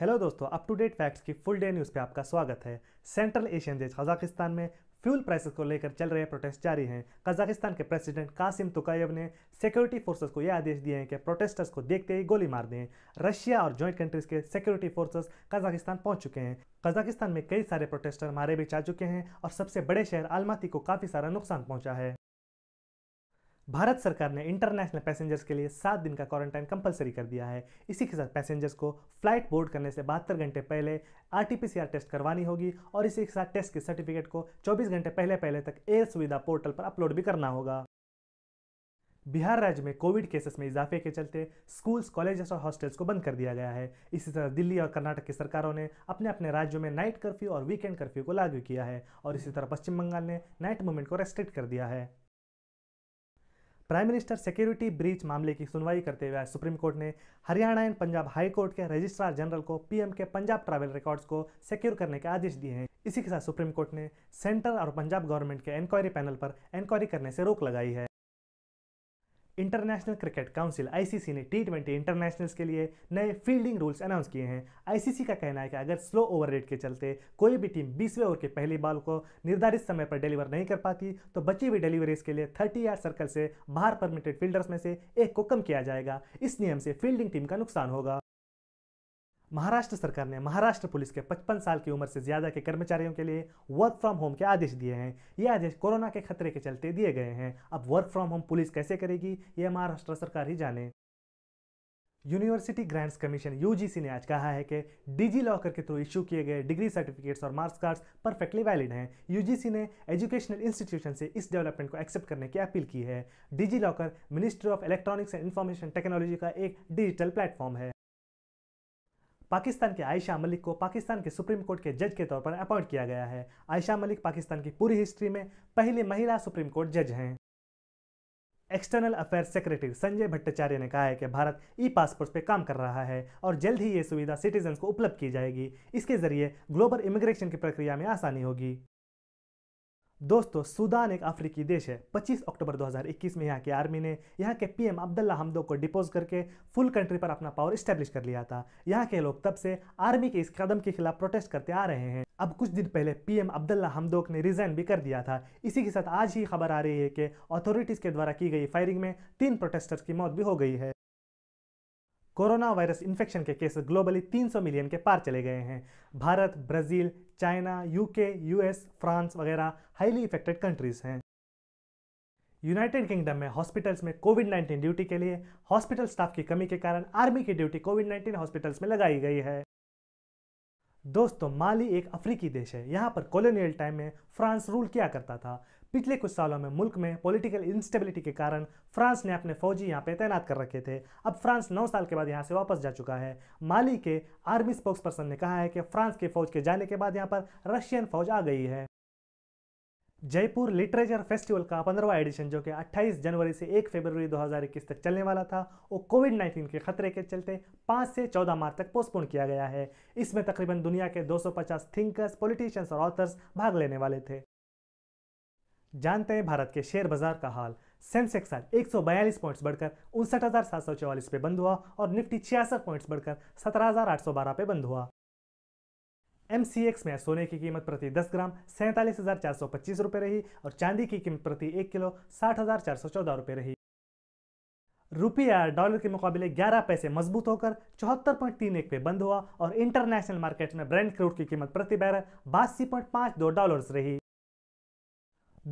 hello दोस्तों up to date facts की full day news पे आपका स्वागत है सेंट्रल एशियन देश कजाकिस्तान में फ्यूल प्राइसेस को लेकर चल रहे प्रोटेस्ट जारी हैं कजाकिस्तान के प्रेसिडेंट कासिम तुकायब ने सिक्योरिटी फोर्सेस को यह आदेश दिए हैं कि प्रोटेस्टर्स को देखते ही गोली मार दें रशिया और ज्वाइंट कंट्रीज के सिक्योरिटी फोर्सेस कजाकिस्तान पहुंच चुके हैं कजाकिस्तान में कई सारे प्रोटेस्टर मारे भी जा चुके हैं और सबसे बड़े शहर आलमाती को काफ़ी सारा नुकसान पहुँचा है भारत सरकार ने इंटरनेशनल पैसेंजर्स के लिए सात दिन का क्वारंटाइन कंपलसरी कर दिया है इसी के साथ पैसेंजर्स को फ्लाइट बोर्ड करने से बहत्तर घंटे पहले आरटीपीसीआर टेस्ट करवानी होगी और इसी के साथ टेस्ट के सर्टिफिकेट को 24 घंटे पहले पहले तक एयर सुविधा पोर्टल पर अपलोड भी करना होगा बिहार राज्य में कोविड केसेस में इजाफे के चलते स्कूल्स कॉलेजेस और हॉस्टल्स को बंद कर दिया गया है इसी तरह दिल्ली और कर्नाटक की सरकारों ने अपने अपने राज्यों में नाइट कर्फ्यू और वीकेंड कर्फ्यू को लागू किया है और इसी तरह पश्चिम बंगाल ने नाइट मूवमेंट को रेस्ट्रिक्ट कर दिया है प्राइम मिनिस्टर सिक्योरिटी ब्रीच मामले की सुनवाई करते हुए सुप्रीम कोर्ट ने Haryana and Punjab high court के रजिस्ट्रार जनरल को पीएम के पंजाब ट्रैवल रिकॉर्ड्स को सिक्योर करने के आदेश दिए हैं इसी के साथ सुप्रीम कोर्ट ने सेंटर और पंजाब गवर्नमेंट के इंक्वायरी पैनल पर इंक्वायरी करने से रोक लगाई है इंटरनेशनल क्रिकेट काउंसिल आईसीसी ने टी ट्वेंटी इंटरनेशनल्स के लिए नए फील्डिंग रूल्स अनाउंस किए हैं आईसीसी का कहना है कि अगर स्लो ओवर रेट के चलते कोई भी टीम बीसवें ओवर के पहली बॉल को निर्धारित समय पर डिलीवर नहीं कर पाती तो बची हुई डिलीवरीज के लिए थर्टी यार सर्कल से बाहर परमिटेड फील्डर्स में से एक को कम किया जाएगा इस नियम से फील्डिंग टीम का नुकसान होगा महाराष्ट्र सरकार ने महाराष्ट्र पुलिस के 55 साल की उम्र से ज़्यादा के कर्मचारियों के लिए वर्क फ्रॉम होम के आदेश दिए हैं ये आदेश कोरोना के खतरे के चलते दिए गए हैं अब वर्क फ्रॉम होम पुलिस कैसे करेगी ये महाराष्ट्र सरकार ही जाने यूनिवर्सिटी ग्रांट्स कमीशन यूजीसी ने आज कहा है कि डिजी लॉकर के थ्रू इशू किए गए डिग्री सर्टिफिकेट्स और मार्क्स कार्ड्स परफेक्टली वैलिड हैं यूजीसी ने एजुकेशनल इंस्टीट्यूशन से इस डेवलपमेंट को एक्सेप्ट करने की अपील की है DigiLocker ministry of electronics and information technology का एक डिजिटल प्लेटफॉर्म है पाकिस्तान के आयशा मलिक को पाकिस्तान के सुप्रीम कोर्ट के जज के तौर पर अपॉइंट किया गया है आयशा मलिक पाकिस्तान की पूरी हिस्ट्री में पहली महिला सुप्रीम कोर्ट जज हैं external affair secretary Sanjay Bhattacharya ने कहा है कि भारत ई पासपोर्ट पे काम कर रहा है और जल्द ही ये सुविधा सिटीजन को उपलब्ध की जाएगी इसके जरिए ग्लोबल इमिग्रेशन की प्रक्रिया में आसानी होगी दोस्तों सूडान एक अफ्रीकी देश है 25 अक्टूबर 2021 में यहाँ की आर्मी ने यहाँ के पीएम अब्दुल्ला हमदो को डिपोज करके फुल कंट्री पर अपना पावर स्टैब्लिश कर लिया था यहाँ के लोग तब से आर्मी के इस कदम के खिलाफ प्रोटेस्ट करते आ रहे हैं अब कुछ दिन पहले पीएम अब्दुल्ला हमदोक ने रिजाइन भी कर दिया था इसी के साथ आज ही खबर आ रही है कि अथॉरिटीज़ के द्वारा की गई फायरिंग में तीन प्रोटेस्टर्स की मौत भी हो गई है कोरोना वायरस इन्फेक्शन के केसेस ग्लोबली 300 मिलियन के पार चले गए हैं Bharat Brazil China UK US France वगैरह हाईली इफेक्टेड कंट्रीज़ हैं यूनाइटेड किंगडम में हॉस्पिटल्स में कोविड 19 ड्यूटी के लिए हॉस्पिटल स्टाफ की कमी के कारण आर्मी की ड्यूटी कोविड 19 हॉस्पिटल्स में लगाई गई है दोस्तों माली एक अफ्रीकी देश है यहाँ पर कॉलोनियल टाइम में फ्रांस रूल किया करता था पिछले कुछ सालों में मुल्क में पॉलिटिकल इंस्टेबिलिटी के कारण फ्रांस ने अपने फौजी यहाँ पे तैनात कर रखे थे अब फ्रांस नौ साल के बाद यहाँ से वापस जा चुका है माली के आर्मी स्पोक्स पर्सन ने कहा है कि फ्रांस के फौज के जाने के बाद यहाँ पर रशियन फौज आ गई है जयपुर लिटरेचर फेस्टिवल का पंद्रवा एडिशन जो कि 28 जनवरी से 1 फरवरी 2021 तक चलने वाला था वो कोविड 19 के खतरे के चलते 5 से 14 मार्च तक पोस्टपोन किया गया है इसमें तकरीबन दुनिया के 250 थिंकर्स पॉलिटिशियंस और ऑथर्स भाग लेने वाले थे जानते हैं भारत के शेयर बाजार का हाल सेंसेक्स आज एक पॉइंट्स बढ़कर उनसठ पे बंद हुआ और निफ्टी छियासठ पॉइंट्स बढ़कर सत्रह पे बंद हुआ एम में सोने की कीमत प्रति 10 ग्राम सैंतालीस हज़ार चार सौ पच्चीस रही और चांदी की कीमत प्रति एक किलो साठ हज़ार चार सौ चौदह रही रुपया डॉलर के मुकाबले 11 पैसे मजबूत होकर चौहत्तर पॉइंट तीन एक पे बंद हुआ और इंटरनेशनल मार्केट में ब्रांड क्रूड की कीमत प्रति बैरल बासी पॉइंट पांच दो डॉलर्स रही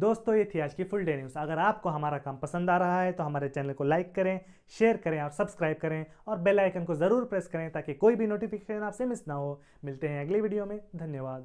दोस्तों ये थी आज की फुल डे न्यूज़ अगर आपको हमारा काम पसंद आ रहा है तो हमारे चैनल को लाइक करें शेयर करें और सब्सक्राइब करें और बेल आइकन को ज़रूर प्रेस करें ताकि कोई भी नोटिफिकेशन आपसे मिस ना हो मिलते हैं अगले वीडियो में धन्यवाद